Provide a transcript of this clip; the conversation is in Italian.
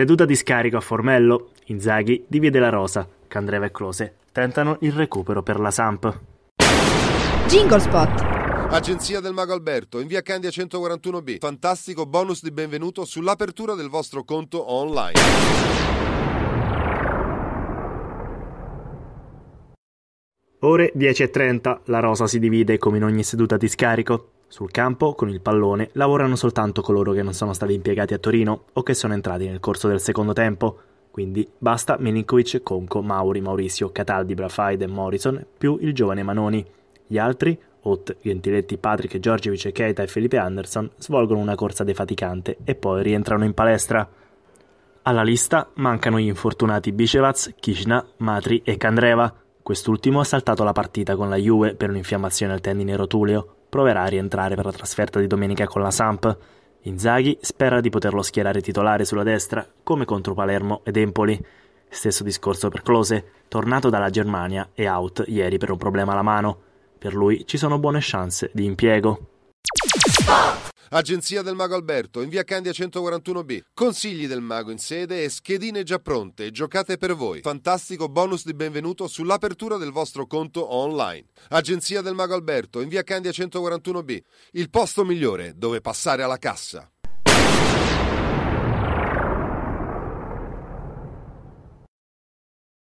Seduta di scarico a Formello, Inzaghi divide la rosa, Candreva e Close tentano il recupero per la Samp. Jingle Spot Agenzia del Mago Alberto, in via Candia 141B. Fantastico bonus di benvenuto sull'apertura del vostro conto online. Ore 10.30 la rosa si divide come in ogni seduta di scarico. Sul campo, con il pallone, lavorano soltanto coloro che non sono stati impiegati a Torino o che sono entrati nel corso del secondo tempo. Quindi basta Milinkovic, Conco, Mauri, Maurizio, Cataldi, Brafaide, Morrison, più il giovane Manoni. Gli altri, Ott, Gentiletti, Patrick, Giorgevic, Keita e Felipe Anderson, svolgono una corsa defaticante e poi rientrano in palestra. Alla lista mancano gli infortunati Bicevac, Kishna, Matri e Candreva. Quest'ultimo ha saltato la partita con la Juve per un'infiammazione al tendine rotuleo, proverà a rientrare per la trasferta di domenica con la Samp. Inzaghi spera di poterlo schierare titolare sulla destra, come contro Palermo ed Empoli. Stesso discorso per Close, tornato dalla Germania e out ieri per un problema alla mano. Per lui ci sono buone chance di impiego. Agenzia del Mago Alberto, in via Candia 141B. Consigli del Mago in sede e schedine già pronte, giocate per voi. Fantastico bonus di benvenuto sull'apertura del vostro conto online. Agenzia del Mago Alberto, in via Candia 141B. Il posto migliore dove passare alla cassa.